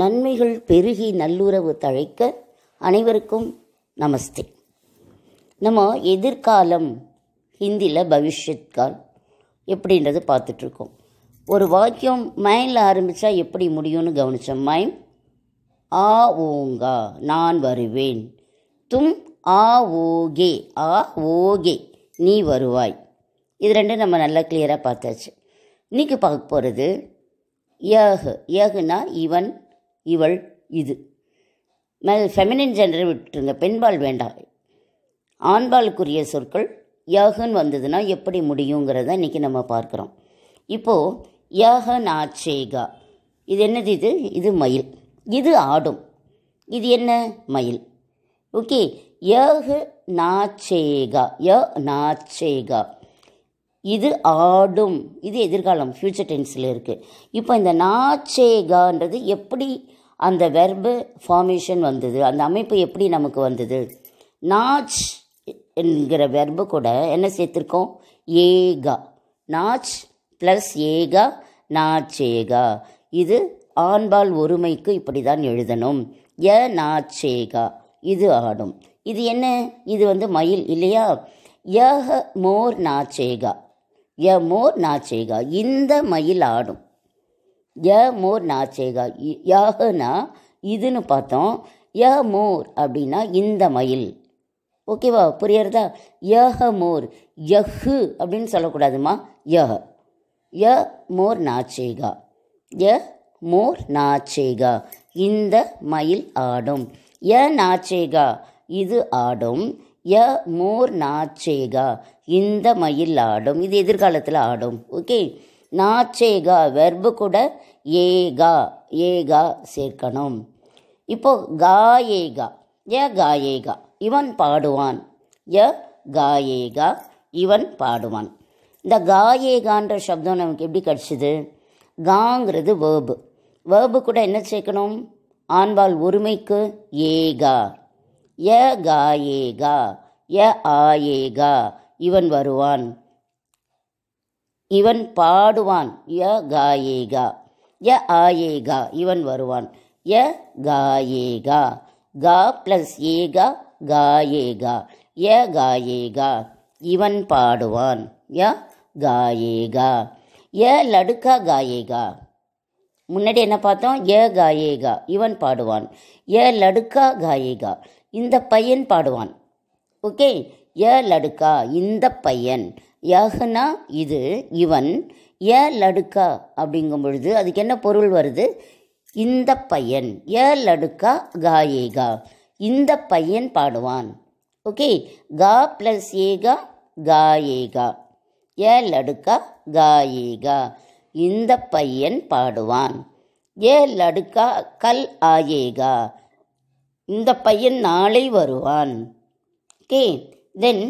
நன்மைகள் பெருகி நல்லுறவு தழைக்க அனைவருக்கும் நமஸ்தே நம்ம எதிர்காலம் ஹிந்தியில் பவிஷ்யத் கால் எப்படின்றது பார்த்துட்ருக்கோம் ஒரு வாக்கியம் மைண்டில் ஆரம்பித்தா எப்படி முடியும்னு கவனித்தோம் மைம் ஆ ஓங்கா நான் வருவேன் தும் ஆ ஓகே ஆ ஓகே நீ வருவாய் இது ரெண்டும் நம்ம நல்லா கிளியராக பார்த்தாச்சு இன்றைக்கி பார்க்க போகிறது யகு யஹ்னா இவன் இவள் இது மேல் ஃபெமினின் ஜெண்டரை விட்டுருங்க பெண்பால் வேண்டாம் ஆண்பாலுக்குரிய சொற்கள் யாகன் வந்ததுன்னா எப்படி முடியுங்கிறத இன்றைக்கி நம்ம பார்க்குறோம் இப்போது யாகன் நாச்சேகா இது என்னது இது இது மயில் இது ஆடும் இது என்ன மயில் ஓகே யாக நாச்சேகா ய நாச்சேகா இது ஆடும் இது எதிர்காலம் ஃப்யூச்சர் டென்ஸில் இருக்குது இப்போ இந்த நாச்சேகான்றது எப்படி அந்த வெர்பு ஃபார்மேஷன் வந்தது அந்த அமைப்பு எப்படி நமக்கு வந்தது நாச் என்கிற வெர்பு கூட என்ன சேர்த்துருக்கோம் ஏகா நாச் ப்ளஸ் ஏகா நாச்சேகா இது ஆண்பால் ஒருமைக்கு இப்படி தான் எழுதணும் ய நாச்சேகா இது ஆடும் இது என்ன இது வந்து மயில் இல்லையா ய மோர் நாச்சேகா ய மோர் நாச்சேகா இந்த மயில் ஆடும் ய மோர் நாச்சேகா யாகனா இதுன்னு பார்த்தோம் ய மோர் அப்படின்னா இந்த மயில் ஓகேவா புரியறதா யஹ மோர் யஹு அப்படின்னு சொல்லக்கூடாதுமா யஹ ய மோர் நாச்சேகா ய மோர் நாச்சேகா இந்த மயில் ஆடும் ய நாச்சேகா இது ஆடும் ய மோர் நாச்சேகா இந்த மயில் ஆடும் இது எதிர்காலத்தில் ஆடும் ஓகே நாச்சேகா வெர்பு கூட ஏகா ஏகா சேர்க்கணும் இப்போது காயேகா ய காயேகா இவன் பாடுவான் ய காயேகா இவன் பாடுவான் இந்த காயேகான்ற சப்தம் நமக்கு எப்படி கிடச்சிது காங்கிறது வேர்பு வேர்பு கூட என்ன சேர்க்கணும் ஆண்பால் உரிமைக்கு ஏகா ய காயேகா ய ஆயேகா இவன் வருவான் இவன் பாடுவான் ய காயேகா ய ஆயேகா இவன் வருவான் ய காயேகா கா ப்ளஸ் ஏகா காயேகா ய காயேகா இவன் பாடுவான் ய காயேகா ய லடுக்கா காயேகா முன்னாடி என்ன பார்த்தோம் ய காயேகா இவன் பாடுவான் ய லடுக்கா காயேகா இந்த பையன் பாடுவான் ஓகே ய லடுக்கா இந்த பையன் யாகனா இது இவன் ஏ லடுக்கா அப்படிங்கும் பொழுது அதுக்கு என்ன பொருள் வருது இந்த பையன் ஏ லடுக்கா காயேகா இந்த பையன் பாடுவான் ஓகே கா ப்ளஸ் ஏகா காயேகா ஏ லடுக்கா காயேகா இந்த பையன் பாடுவான் ஏ லடுக்கா கல் ஆயேகா இந்த பையன் நாளை வருவான் ஓகே தென்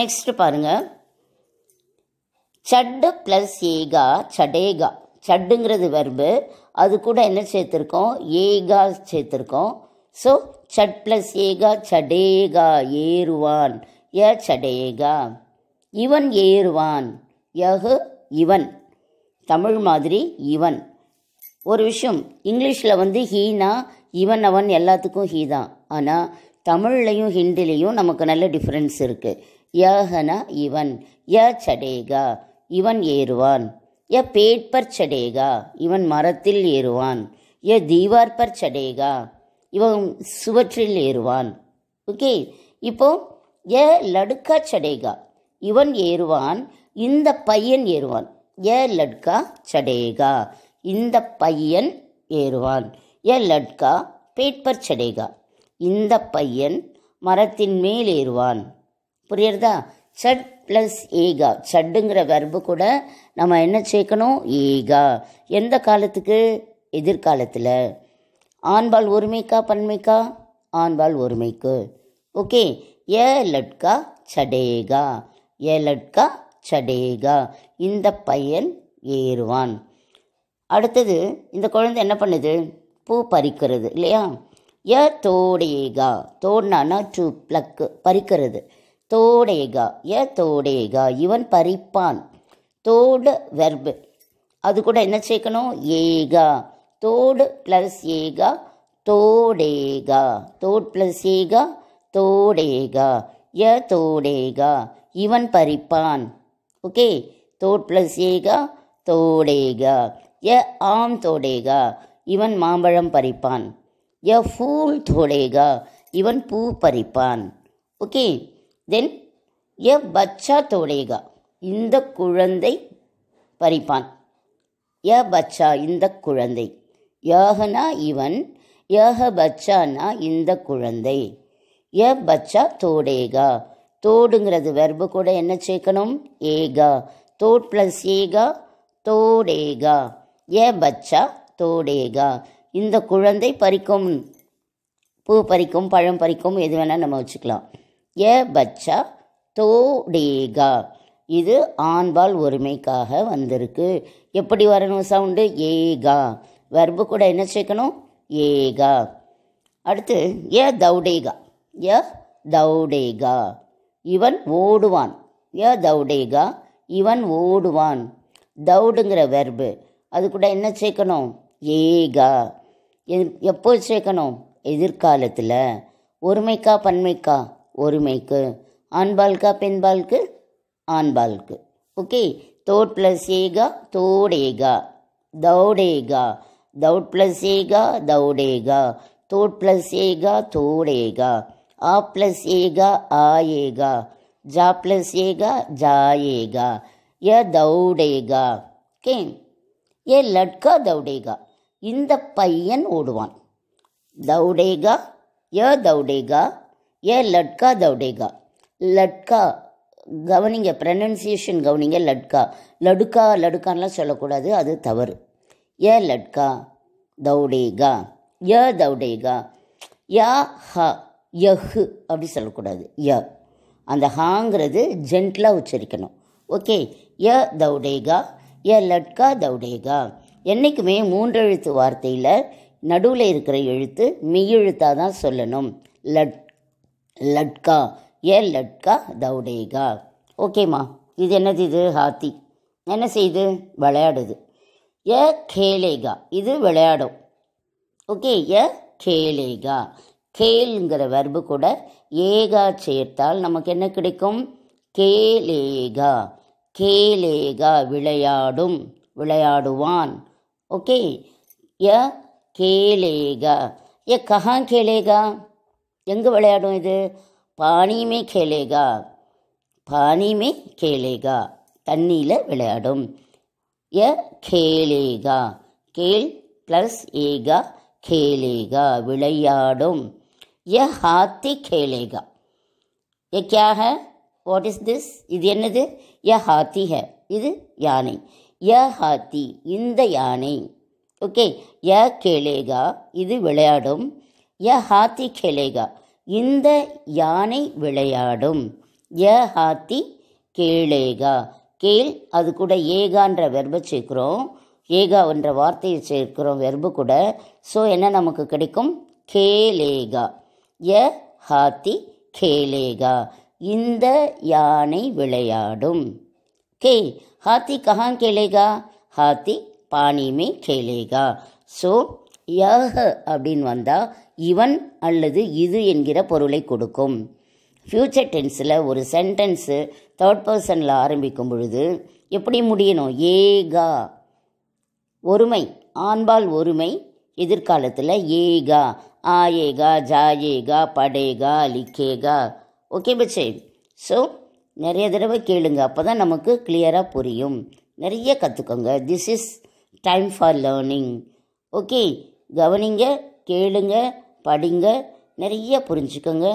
நெக்ஸ்ட் பாருங்கள் சட்டு ப்ளஸ் ஏகா சடேகா சட்டுங்கிறது வர்பு அது கூட என்ன சேர்த்துருக்கோம் ஏகா சேர்த்துருக்கோம் ஸோ சட் ப்ளஸ் ஏகா சடேகா ஏறுவான் ய சடேகா இவன் ஏறுவான் யஹு இவன் தமிழ் மாதிரி இவன் ஒரு விஷயம் இங்கிலீஷில் வந்து ஹீனா இவன் அவன் எல்லாத்துக்கும் ஹீ தான் ஆனால் தமிழ்லையும் ஹிந்திலையும் நமக்கு நல்ல டிஃப்ரென்ஸ் இருக்குது யஹனா இவன் ய சடேகா இவன் ஏறுவான் ய பேட்பர் சடேகா இவன் மரத்தில் ஏறுவான் ய தீவார் பர் சடேகா இவன் சுவற்றில் ஏறுவான் ஓகே இப்போ ய லடுக்கா சடேகா இவன் ஏறுவான் இந்த பையன் ஏறுவான் ய லட்கா சடேகா இந்த பையன் ஏறுவான் ய லட்கா பேட்பர் சடேகா இந்த பையன் மரத்தின் மேல் ஏறுவான் புரியுறதா சட் ப்ளஸ் ஏகா சட்டுங்கிற வரம்பு கூட நம்ம என்ன சேர்க்கணும் ஏகா எந்த காலத்துக்கு எதிர்காலத்தில் ஆண்பால் ஒருமைக்கா பன்மைக்கா ஆண்பால் ஒருமைக்கு ஓகே ஏ லட்கா சடேகா ஏ லட்கா சடேகா இந்த பையன் ஏறுவான் அடுத்தது இந்த குழந்தை என்ன பண்ணுது பூ பறிக்கிறது இல்லையா ஏ தோடேகா தோடனானா டூ ப்ளக்கு பறிக்கிறது தோடேகா ஏ தோடேகா இவன் பறிப்பான் தோடு வெர்பு அது கூட என்ன சேர்க்கணும் ஏகா தோடு ப்ளஸ் ஏகா தோடேகா தோட் ப்ளஸ் ஏகா தோடேகா ய தோடேகா இவன் பறிப்பான் ஓகே தோட் ப்ளஸ் ஏகா தோடேகா ய ஆம் தோடேகா இவன் மாம்பழம் பறிப்பான் ய ஃபூல் தோடேகா இவன் பூ பறிப்பான் ஓகே தென் எ பச்சா தோடேகா இந்த குழந்தை பறிப்பான் எ பச்சா இந்த குழந்தை யாகனா இவன் யாக பச்சானா இந்த குழந்தை ய பச்சா தோடேகா தோடுங்கிறது வெர்பு கூட என்ன சேர்க்கணும் ஏகா தோட் ப்ளஸ் ஏகா தோடேகா ஏ பச்சா தோடேகா இந்த குழந்தை பறிக்கும் பூ பறிக்கும் பழம் பறிக்கும் எது வேணால் நம்ம வச்சுக்கலாம் ய பச்சா தோடேகா இது ஆண்பால் ஒருமைக்காக வந்திருக்கு எப்படி வரணும் சவுண்டு ஏகா வர்பு கூட என்ன சேர்க்கணும் ஏகா அடுத்து ய தௌடேகா ய தௌடேகா இவன் ஓடுவான் ய தௌடேகா இவன் ஓடுவான் தௌடுங்கிற வெர்பு அது கூட என்ன சேர்க்கணும் ஏகா எப்போ சேர்க்கணும் எதிர்காலத்தில் ஒருமைக்கா பன்மைக்கா ஒருமைக்கு ஆண்பால்கா பெண்பால்க்கு ஆண்பால்க்கு ஓகே தோட் ப்ளஸ் ஏகா தோடேகா தௌடேகா தௌட் ப்ளஸ் ஏகா தௌடேகா தோட் ப்ளஸ் ஏகா தோடேகா ஆ ப்ளஸ் ஏகா ஆயேகா ஜா ப்ளஸ் ஏகா ஜாயேகா ய தௌடேகா ஓகே ஏ லட்கா தௌடேகா இந்த பையன் ஓடுவான் தௌடேகா ய தௌடேகா ஏ லட்கா தௌடேகா லட்கா கவனிங்க ப்ரனன்சியேஷன் கவனிங்க லட்கா லடுக்கா லடுக்கான்லாம் சொல்லக்கூடாது அது தவறு ஏ லட்கா தௌடேகா ய தௌடேகா யா ஹ யஹு அப்படி சொல்லக்கூடாது ய அந்த ஹாங்கிறது ஜென்டிலாக உச்சரிக்கணும் ஓகே ய தௌடேகா ய லட்கா தௌடேகா என்றைக்குமே மூன்றெழுத்து வார்த்தையில் நடுவில் இருக்கிற எழுத்து மெய்யெழுத்தாக தான் சொல்லணும் லட் லட்கா ஏ லட்கா தௌடேகா ஓகேம்மா இது என்னது இது ஹாத்தி என்ன செய்யுது விளையாடுது ஏ கேலேகா இது விளையாடும் ஓகே ஏ கேலேகா கேளுங்கிற வர்பு கூட ஏகா சேர்த்தால் நமக்கு என்ன கிடைக்கும் கேலேகா கேலேகா விளையாடும் விளையாடுவான் ஓகே ய கேலேகா ஏ கஹான் கேலேகா எங்கே விளையாடும் இது பானியுமே கேளேகா பானியுமே கேளேகா தண்ணியில் விளையாடும் ய கேளேகா கேள் ப்ளஸ் ஏகா கேளேகா விளையாடும் ய ஹாத்தி கேளேகா ய வாட் இஸ் திஸ் இது என்னது ய ஹாத்தி ஹ இது யானை ய ஹாத்தி இந்த யானை ஓகே ய கேளேகா இது விளையாடும் ய ஹாத்தி கேளேகா இந்த யானை விளையாடும் ய ஹாத்தி கேளேகா கேள் அது கூட ஏகான்ற வெர்பை சேர்க்குறோம் ஏகான்ற வார்த்தையை சேர்க்கிறோம் வெர்பு கூட ஸோ என்ன நமக்கு கிடைக்கும் கேலேகா ய ஹாத்தி கேலேகா இந்த யானை விளையாடும் கே ஹாத்தி கஹான் கேளேகா ஹாத்தி பாணிமே கேளேகா ஸோ யாக அப்படின்னு வந்தால் இவன் அல்லது இது என்கிற பொருளை கொடுக்கும் ஃப்யூச்சர் டென்ஸில் ஒரு சென்டென்ஸு தேர்ட் பர்சனில் ஆரம்பிக்கும் பொழுது எப்படி முடியணும் ஏகா ஒருமை ஆண்பால் ஒருமை எதிர்காலத்தில் ஏகா ஆயேகா ஜாயேகா படேகா லிக்கேகா ஓகே பச்சே ஸோ நிறைய தடவை கேளுங்க அப்போ தான் நமக்கு கிளியராக புரியும் நிறைய கற்றுக்கோங்க this is time for learning okay கவனிங்க கேளுங்க படிங்க நிறைய புரிஞ்சுக்கோங்க